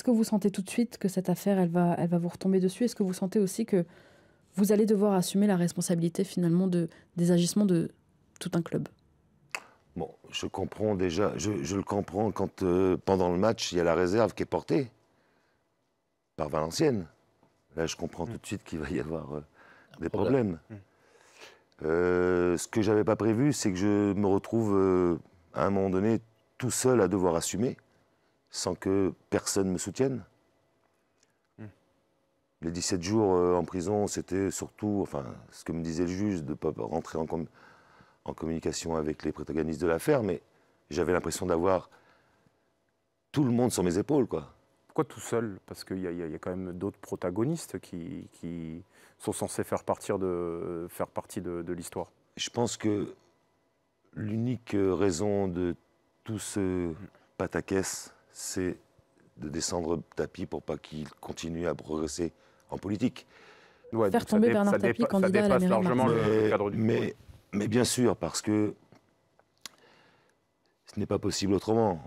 Est-ce que vous sentez tout de suite que cette affaire, elle va, elle va vous retomber dessus Est-ce que vous sentez aussi que vous allez devoir assumer la responsabilité finalement des agissements de tout un club Bon, je comprends déjà, je, le comprends quand euh, pendant le match, il y a la réserve qui est portée par Valenciennes. Là, je comprends hmm. tout de suite qu'il va y avoir euh, des problèmes. Hmm. Euh, ce que j'avais pas prévu, c'est que je me retrouve à un moment donné tout seul à devoir assumer sans que personne me soutienne. Hmm. Les 17 jours euh, en prison, c'était surtout, enfin, ce que me disait le juge, de ne pas rentrer en, en, communication avec les protagonistes de l'affaire, mais j'avais l'impression d'avoir tout le monde sur mes épaules, quoi. Pourquoi tout seul Parce qu'il y, a quand même d'autres protagonistes qui, qui, sont censés faire, de, faire partie de, de l'histoire. Je pense que l'unique euh, raison de tout ce hmm. pataquès, c'est de descendre tapis pour pas qu'il continue à progresser en politique. Faire tomber Bernard Tapie candidat à la largement mais, cadre du bien sûr, parce que ce n'est pas possible autrement.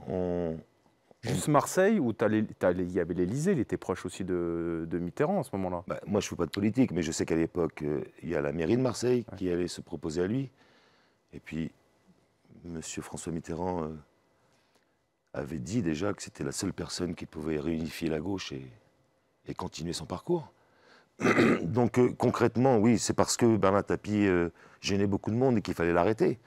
Juste Marseille, où il y avait l'Elysée, il était proche aussi de, Mitterrand à ce moment-là. Bah, moi, je ne fais pas de politique, mais je sais qu'à l'époque, euh, il y a la mairie de Marseille qui allait se proposer à lui. Et puis, M. François Mitterrand euh, avait dit déjà que c'était la seule personne qui pouvait réunifier la gauche et, continuer son parcours. Donc euh, concrètement, oui, c'est parce que Bernard Tapie euh, gênait beaucoup de monde et qu'il fallait l'arrêter.